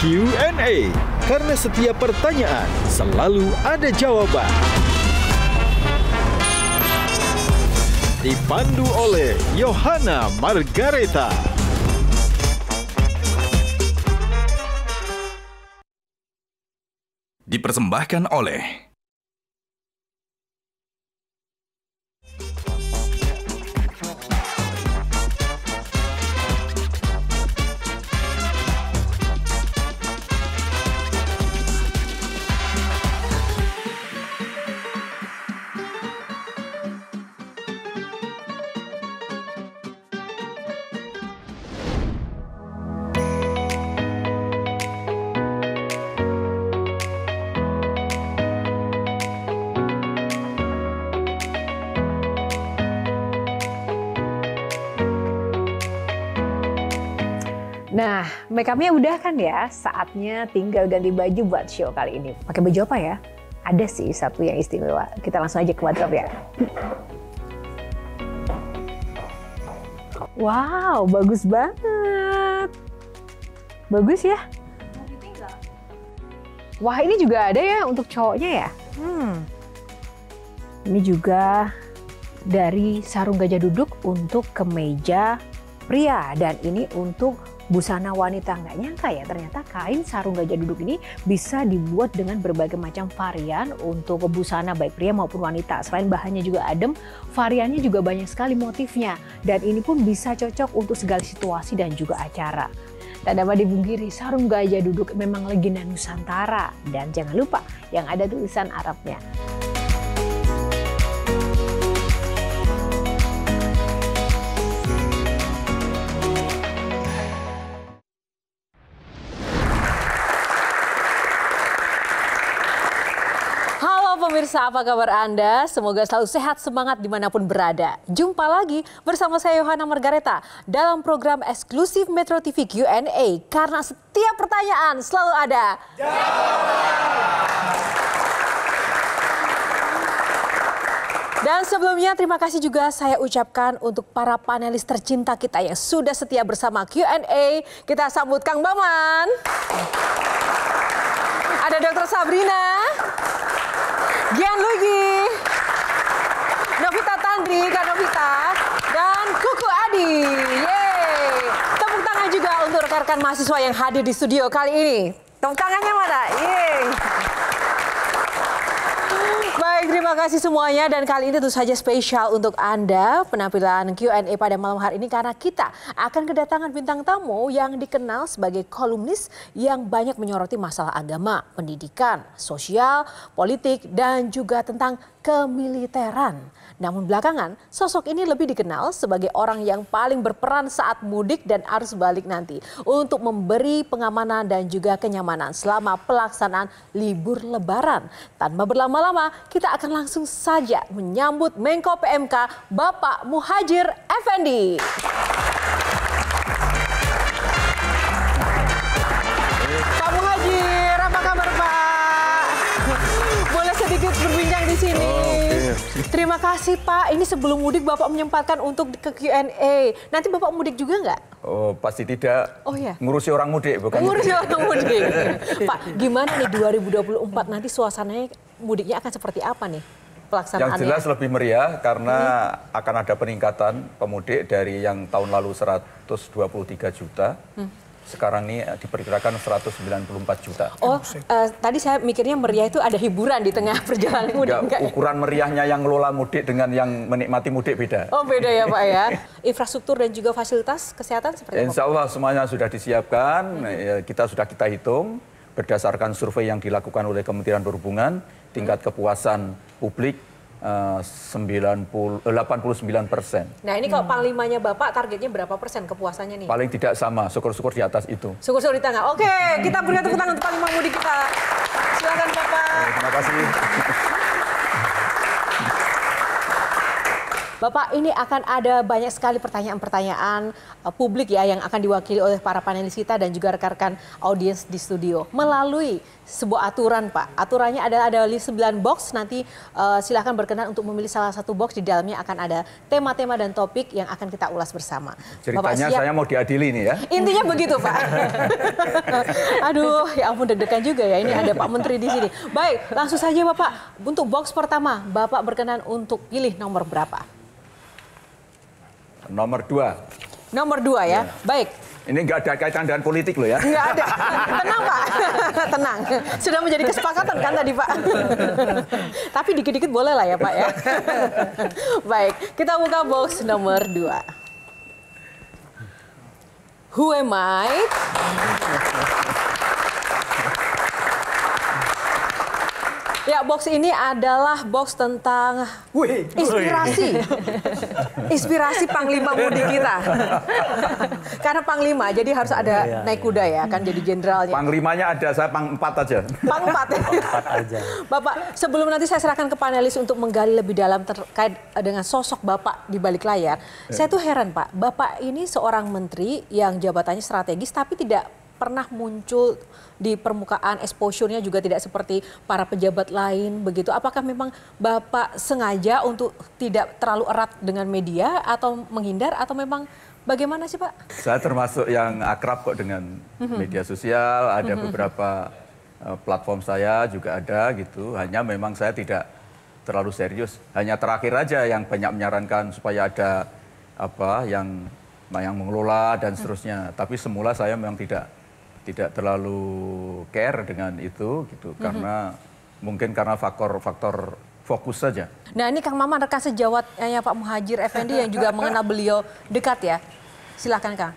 Q&A karena setiap pertanyaan selalu ada jawaban. Dipandu oleh Yohana Margareta. Dipersembahkan oleh make upnya udah kan ya, saatnya tinggal ganti baju buat show kali ini. Pakai baju apa ya? Ada sih satu yang istimewa. Kita langsung aja ke wardrobe ya. Wow, bagus banget. Bagus ya? Wah, ini juga ada ya untuk cowoknya ya? Hmm. Ini juga dari sarung gajah duduk untuk kemeja pria dan ini untuk busana wanita. Nggak nyangka ya ternyata kain sarung gajah duduk ini bisa dibuat dengan berbagai macam varian untuk busana baik pria maupun wanita. Selain bahannya juga adem, variannya juga banyak sekali motifnya. Dan ini pun bisa cocok untuk segala situasi dan juga acara. Tak dapat dibungkiri, sarung gajah duduk memang legenda Nusantara. Dan jangan lupa yang ada tulisan Arabnya. pemirsa, apa kabar Anda? Semoga selalu sehat semangat dimanapun berada. Jumpa lagi bersama saya Yohana Margareta dalam program eksklusif Metro TV Q&A. Karena setiap pertanyaan selalu ada. Dan sebelumnya terima kasih juga saya ucapkan untuk para panelis tercinta kita yang sudah setia bersama Q&A. Kita sambut Kang Baman. Ada Dr. Sabrina. Gianluigi, Novita Tandri, Kak Novita, dan Kuku Adi. Yeay. Tepuk tangan juga untuk rekan-rekan mahasiswa yang hadir di studio kali ini. Tepuk tangannya mana? Yeay terima kasih semuanya dan kali ini tentu saja spesial untuk Anda penampilan Q&A pada malam hari ini karena kita akan kedatangan bintang tamu yang dikenal sebagai kolumnis yang banyak menyoroti masalah agama, pendidikan, sosial, politik dan juga tentang kemiliteran. Namun belakangan, sosok ini lebih dikenal sebagai orang yang paling berperan saat mudik dan arus balik nanti untuk memberi pengamanan dan juga kenyamanan selama pelaksanaan libur lebaran. Tanpa berlama-lama, kita akan langsung saja menyambut Menko PMK Bapak Muhajir Effendi. sini. okay. Terima kasih Pak. Ini sebelum mudik Bapak menyempatkan untuk ke Q&A. Nanti Bapak mudik juga nggak? Oh, pasti tidak. Oh ya. Ngurusi orang mudik bukan. Ngurusi gitu. orang mudik. Pak, gimana nih 2024 nanti suasananya mudiknya akan seperti apa nih? Pelaksanaannya. Yang ya? jelas lebih meriah karena hmm. akan ada peningkatan pemudik dari yang tahun lalu 123 juta. Hmm sekarang ini eh, diperkirakan 194 juta. Oh, uh, tadi saya mikirnya meriah itu ada hiburan di tengah perjalanan mudik. Enggak, ya? ukuran meriahnya yang ngelola mudik dengan yang menikmati mudik beda. Oh, beda ya Pak ya. Infrastruktur dan juga fasilitas kesehatan seperti Insya Allah semuanya sudah disiapkan, hmm. kita sudah kita hitung berdasarkan survei yang dilakukan oleh Kementerian Perhubungan, tingkat kepuasan publik 90 eh, 89 eh, persen. Nah ini kalau panglimanya bapak targetnya berapa persen kepuasannya nih? Paling tidak sama, syukur-syukur di atas itu. Syukur-syukur di tengah. Oke, kita berikan tepuk tangan untuk panglima mudik kita. Bapak ini akan ada banyak sekali pertanyaan-pertanyaan eh, publik ya yang akan diwakili oleh para panelis kita dan juga rekan-rekan audiens di studio melalui sebuah aturan Pak. Aturannya adalah ada 9 box nanti uh, eh, silahkan berkenan untuk memilih salah satu box di dalamnya akan ada tema-tema dan topik yang akan kita ulas bersama. Ceritanya Bapak siap? saya mau diadili ini ya. Intinya begitu Pak. Aduh ya ampun deg-degan juga ya ini ada Pak Menteri di sini. Baik langsung saja Bapak untuk box pertama Bapak berkenan untuk pilih nomor berapa? Nomor dua. Nomor dua ya, ya. baik. Ini nggak ada kaitan dengan politik loh ya? Enggak ada. Tenang Pak, tenang. Sudah menjadi kesepakatan kan tadi Pak. Tapi dikit-dikit boleh lah ya Pak ya. Baik, kita buka box nomor dua. Who am I? Ya, box ini adalah box tentang Wih. inspirasi. inspirasi Panglima Mudi kita. Karena Panglima, jadi harus ada ya, ya, naik kuda ya, kan jadi jenderalnya. Panglimanya ada, saya pang empat aja. Pang empat. empat aja. Bapak, sebelum nanti saya serahkan ke panelis untuk menggali lebih dalam terkait dengan sosok Bapak di balik layar. Ya. Saya tuh heran Pak, Bapak ini seorang menteri yang jabatannya strategis tapi tidak pernah muncul di permukaan exposure-nya juga tidak seperti para pejabat lain begitu. Apakah memang Bapak sengaja untuk tidak terlalu erat dengan media atau menghindar atau memang bagaimana sih Pak? Saya termasuk yang akrab kok dengan mhm. media sosial, ada mhm. beberapa eh, platform saya juga ada gitu. Hanya memang saya tidak terlalu serius. Hanya terakhir aja yang banyak menyarankan supaya ada apa yang yang mengelola dan mhm. seterusnya. Tapi semula saya memang tidak tidak terlalu care dengan itu gitu mm-hmm. karena mungkin karena faktor-faktor fokus saja. Nah ini Kang Mama rekan sejawatnya Pak Muhajir Effendi yang juga mengenal beliau dekat ya. Silahkan Kang.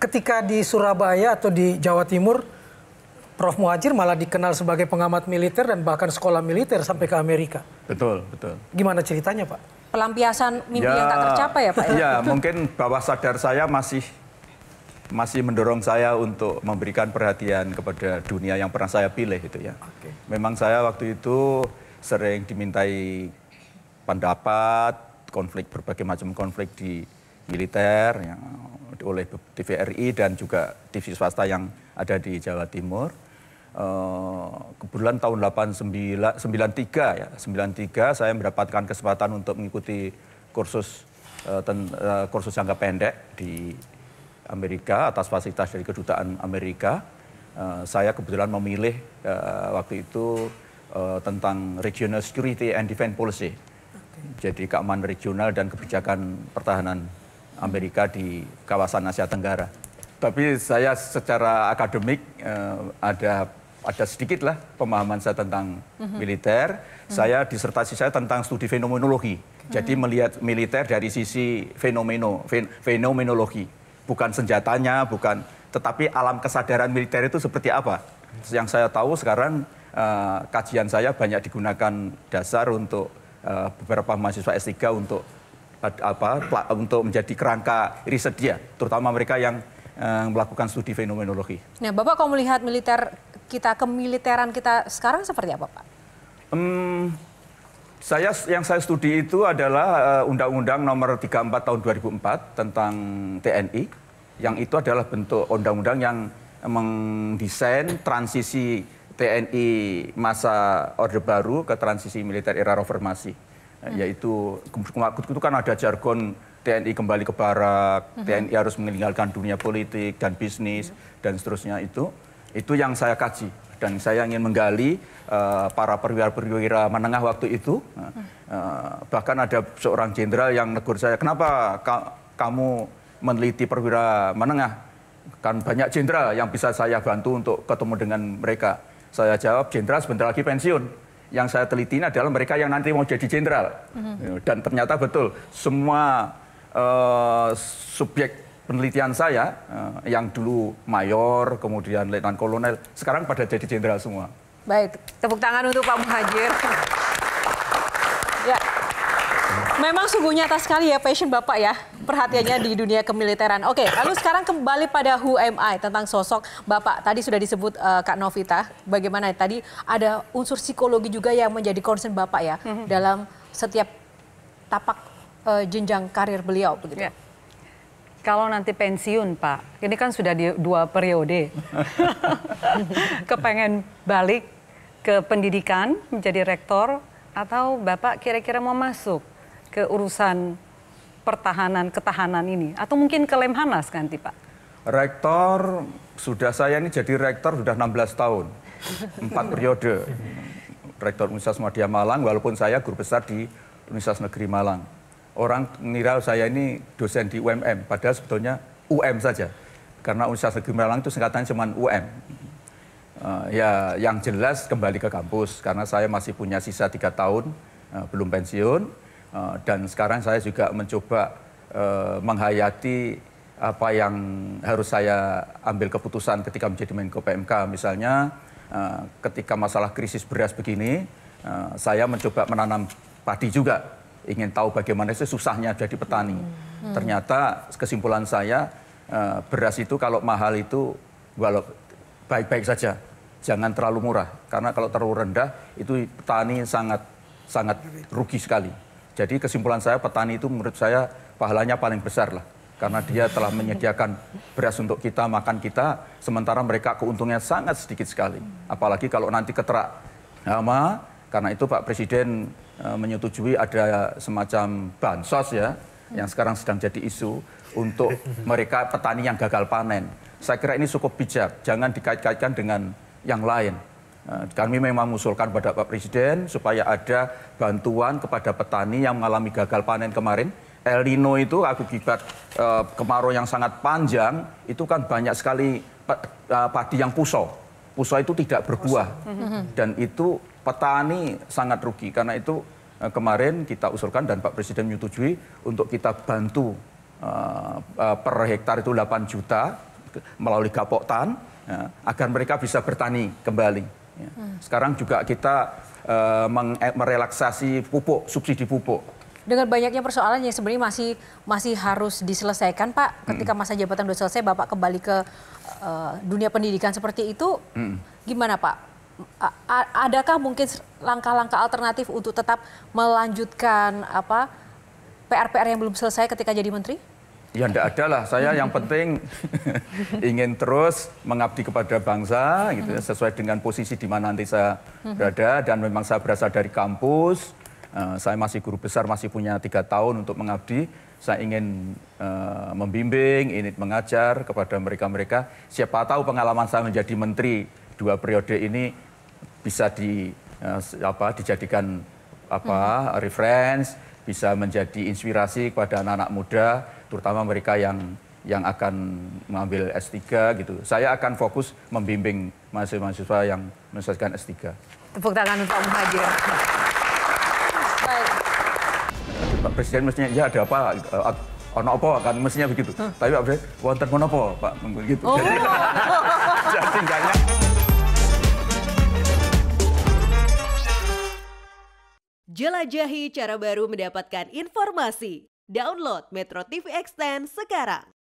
Ketika di Surabaya atau di Jawa Timur, Prof. Muhajir malah dikenal sebagai pengamat militer dan bahkan sekolah militer sampai ke Amerika. Betul, betul. Gimana ceritanya Pak? Pelampiasan mimpi ya, yang tak ya. tercapai ya Pak? Iya mungkin bawah sadar saya masih masih mendorong saya untuk memberikan perhatian kepada dunia yang pernah saya pilih itu ya. Okay. Memang saya waktu itu sering dimintai pendapat, konflik berbagai macam konflik di militer ya, oleh TVRI dan juga TV swasta yang ada di Jawa Timur. Uh, kebetulan tahun 89, ya, 93 saya mendapatkan kesempatan untuk mengikuti kursus uh, ten, uh, kursus jangka pendek di Amerika atas fasilitas dari kedutaan Amerika. Eh, saya kebetulan memilih eh, waktu itu eh, tentang regional security and defense policy. Jadi keamanan regional dan kebijakan pertahanan Amerika di kawasan Asia Tenggara. Tapi saya secara akademik ada ada sedikit lah pemahaman saya tentang mm-hmm. militer. Mm-hmm. Saya disertasi saya tentang studi fenomenologi. Mm-hmm. Jadi melihat militer dari sisi fenomeno, fen, fenomenologi bukan senjatanya, bukan tetapi alam kesadaran militer itu seperti apa. Yang saya tahu sekarang uh, kajian saya banyak digunakan dasar untuk uh, beberapa mahasiswa S3 untuk uh, apa untuk menjadi kerangka riset dia, terutama mereka yang uh, melakukan studi fenomenologi. Nah, Bapak kalau melihat militer kita kemiliteran kita sekarang seperti apa, Pak? Um, saya yang saya studi itu adalah eh, Undang-Undang Nomor 34 Tahun 2004 tentang TNI, yang itu adalah bentuk undang-undang yang mendesain transisi TNI masa Orde Baru ke transisi militer era reformasi, hmm. yaitu itu kan ada jargon TNI kembali ke barak, hmm. TNI harus meninggalkan dunia politik dan bisnis hmm. dan seterusnya itu. Itu yang saya kaji dan saya ingin menggali uh, para perwira-perwira menengah waktu itu. Uh, bahkan ada seorang jenderal yang negur saya, kenapa ka kamu meneliti perwira menengah? Kan banyak jenderal yang bisa saya bantu untuk ketemu dengan mereka. Saya jawab, jenderal sebentar lagi pensiun. Yang saya teliti adalah mereka yang nanti mau jadi jenderal. Mhm. Dan ternyata betul, semua uh, subjek penelitian saya eh, yang dulu mayor, kemudian letnan kolonel, sekarang pada jadi jenderal semua. Baik, tepuk tangan untuk Pak Muhajir. ya. Memang sungguh nyata sekali ya passion Bapak ya, perhatiannya di dunia kemiliteran. Oke, lalu sekarang kembali pada Who Am I tentang sosok Bapak. Tadi sudah disebut uh, Kak Novita, bagaimana tadi ada unsur psikologi juga yang menjadi concern Bapak ya mm -hmm. dalam setiap tapak uh, jenjang karir beliau begitu. Yeah. Kalau nanti pensiun, Pak, ini kan sudah di dua periode. Kepengen balik ke pendidikan menjadi rektor atau Bapak kira-kira mau masuk ke urusan pertahanan ketahanan ini atau mungkin ke Lemhanas ganti, Pak? Rektor sudah saya ini jadi rektor sudah 16 tahun. Empat periode. Rektor Universitas Muhammadiyah Malang walaupun saya guru besar di Universitas Negeri Malang orang mengira saya ini dosen di UMM, padahal sebetulnya UM saja. Karena Universitas Negeri Malang itu singkatan cuma UM. Uh, ya, yang jelas kembali ke kampus karena saya masih punya sisa tiga tahun, uh, belum pensiun, uh, dan sekarang saya juga mencoba uh, menghayati apa yang harus saya ambil keputusan ketika menjadi Menko PMK misalnya uh, ketika masalah krisis beras begini uh, saya mencoba menanam padi juga ingin tahu bagaimana sih susahnya jadi petani. Hmm. Ternyata kesimpulan saya eh, beras itu kalau mahal itu walau baik-baik saja, jangan terlalu murah karena kalau terlalu rendah itu petani sangat sangat rugi sekali. Jadi kesimpulan saya petani itu menurut saya pahalanya paling besar lah karena dia telah menyediakan beras untuk kita makan kita sementara mereka keuntungnya sangat sedikit sekali apalagi kalau nanti keterak karena itu Pak Presiden Eh, menyetujui ada semacam bansos ya yang sekarang sedang jadi isu untuk mereka petani yang gagal panen. Saya kira ini cukup bijak, jangan dikait-kaitkan dengan yang lain. Eh, kami memang mengusulkan kepada Pak Presiden supaya ada bantuan kepada petani yang mengalami gagal panen kemarin. El Nino itu akibat eh, kemarau yang sangat panjang, itu kan banyak sekali padi yang pusok. Puswa itu tidak berbuah dan itu petani sangat rugi karena itu eh, kemarin kita usulkan dan Pak Presiden menyetujui untuk kita bantu eh, eh, per hektar itu 8 juta melalui kapok tan ya, agar mereka bisa bertani kembali. Ya. Sekarang juga kita merelaksasi pupuk subsidi pupuk dengan banyaknya persoalan yang sebenarnya masih masih harus diselesaikan Pak. Ketika hmm. masa jabatan sudah selesai, Bapak kembali ke Eh, dunia pendidikan seperti itu, hmm. gimana Pak? A adakah mungkin langkah-langkah alternatif untuk tetap melanjutkan apa PR-PR yang belum selesai ketika jadi menteri? Ya tidak ada lah, saya yang penting ingin terus mengabdi kepada bangsa gitu hmm. sesuai dengan posisi di mana nanti saya berada dan memang saya berasal dari kampus, uh, saya masih guru besar masih punya tiga tahun untuk mengabdi, saya ingin uh, membimbing, ingin mengajar kepada mereka-mereka. Siapa tahu pengalaman saya menjadi menteri dua periode ini bisa di uh, apa dijadikan apa hmm. reference, bisa menjadi inspirasi kepada anak-anak muda, terutama mereka yang yang akan mengambil S3 gitu. Saya akan fokus membimbing mahasiswa-mahasiswa yang menyelesaikan S3. Tepuk tangan untuk Om Pak Presiden mestinya ya ada apa uh, ono apa kan mestinya begitu. Huh? Tapi Pak Presiden wonten menapa Pak begitu. Oh. jadi enggaknya Jelajahi cara baru mendapatkan informasi. Download Metro TV Extend sekarang.